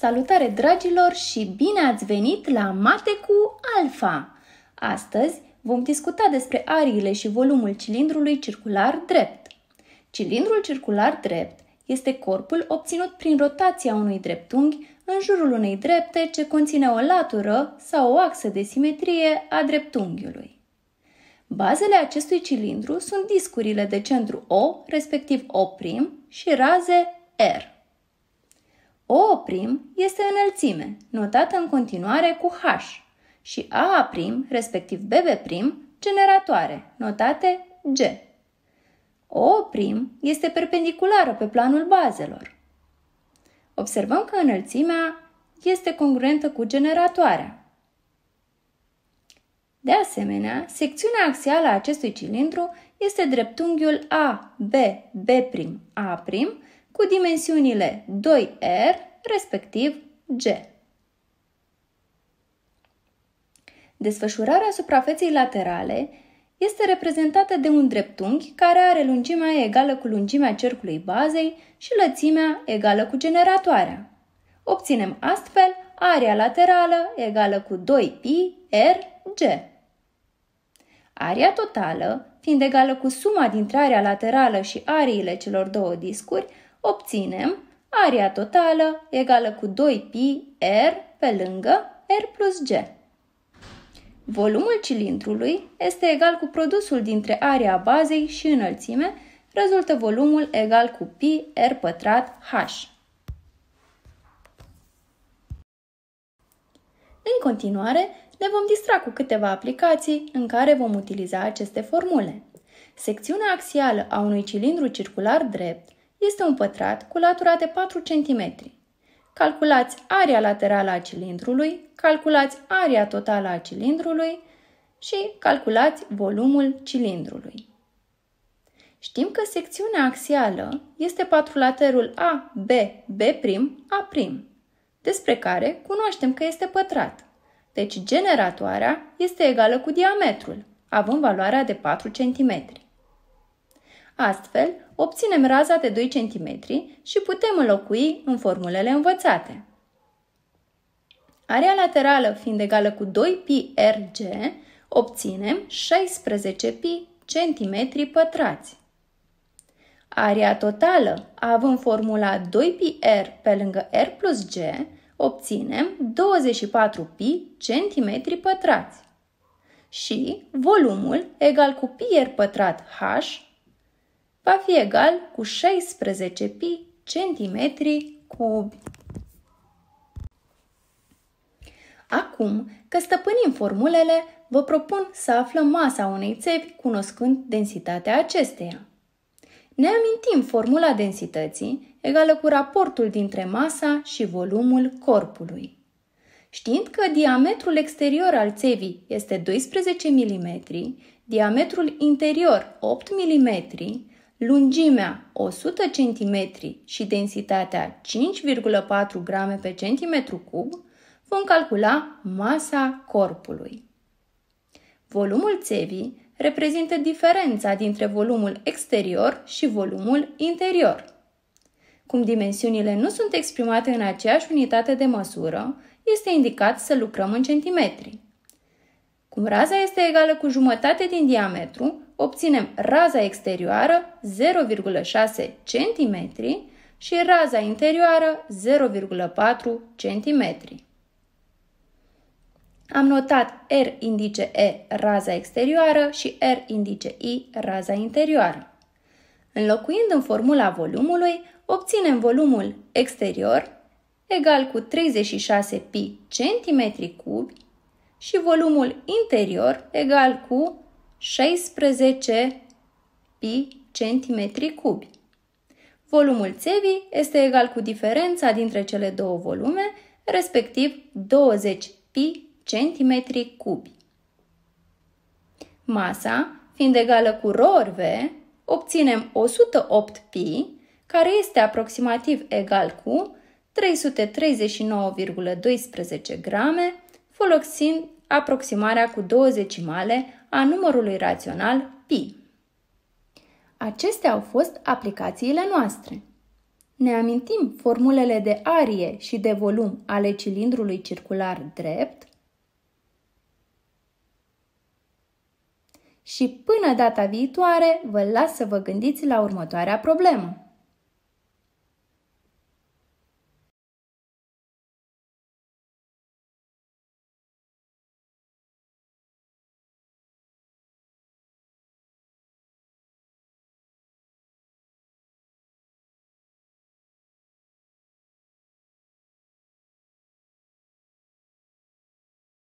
Salutare dragilor și bine ați venit la Mate cu Alfa! Astăzi vom discuta despre ariile și volumul cilindrului circular drept. Cilindrul circular drept este corpul obținut prin rotația unui dreptunghi în jurul unei drepte ce conține o latură sau o axă de simetrie a dreptunghiului. Bazele acestui cilindru sunt discurile de centru O, respectiv O' și raze R. O' este înălțime, notată în continuare cu H, și A', respectiv B', generatoare, notate G. O' este perpendiculară pe planul bazelor. Observăm că înălțimea este congruentă cu generatoarea. De asemenea, secțiunea axială a acestui cilindru este dreptunghiul A, B, B', A', cu dimensiunile 2R respectiv G. Desfășurarea suprafeței laterale este reprezentată de un dreptunghi care are lungimea egală cu lungimea cercului bazei și lățimea egală cu generatoarea. Obținem astfel area laterală egală cu 2pi g. Area totală, fiind egală cu suma dintre area laterală și ariile celor două discuri, obținem area totală egală cu 2pi r pe lângă r plus g. Volumul cilindrului este egal cu produsul dintre area bazei și înălțime, rezultă volumul egal cu pi r pătrat h. În continuare, ne vom distra cu câteva aplicații în care vom utiliza aceste formule. Secțiunea axială a unui cilindru circular drept este un pătrat cu latura de 4 cm. Calculați area laterală a cilindrului, calculați area totală a cilindrului și calculați volumul cilindrului. Știm că secțiunea axială este patrulaterul A, B, B', A', despre care cunoaștem că este pătrat. Deci generatoarea este egală cu diametrul, având valoarea de 4 cm. Astfel, obținem raza de 2 cm și putem înlocui în formulele învățate. Area laterală fiind egală cu 2πRG, obținem 16π cm pătrați. Area totală, având formula 2πr pe lângă r plus g, obținem 24π cm pătrați. Și volumul egal cu πr pătrat h va fi egal cu 16 pi centimetri cubi. Acum că stăpânim formulele, vă propun să aflăm masa unei țevi cunoscând densitatea acesteia. Ne amintim formula densității egală cu raportul dintre masa și volumul corpului. Știind că diametrul exterior al țevii este 12 mm, diametrul interior 8 mm, lungimea 100 cm și densitatea 5,4 grame pe cm cub, vom calcula masa corpului. Volumul țevii reprezintă diferența dintre volumul exterior și volumul interior. Cum dimensiunile nu sunt exprimate în aceeași unitate de măsură, este indicat să lucrăm în centimetri. Cum raza este egală cu jumătate din diametru, obținem raza exterioară 0,6 cm și raza interioară 0,4 cm. Am notat R indice E raza exterioară și R indice I raza interioară. Înlocuind în formula volumului, obținem volumul exterior egal cu 36 pi centimetri cubi și volumul interior egal cu 16 pi centimetri cubi. Volumul țevii este egal cu diferența dintre cele două volume, respectiv 20 pi centimetri cubi. Masa, fiind egală cu ρ ori V, obținem 108 pi, care este aproximativ egal cu 339,12 grame, folosind aproximarea cu două decimale a numărului rațional pi. Acestea au fost aplicațiile noastre. Ne amintim formulele de arie și de volum ale cilindrului circular drept și până data viitoare vă las să vă gândiți la următoarea problemă.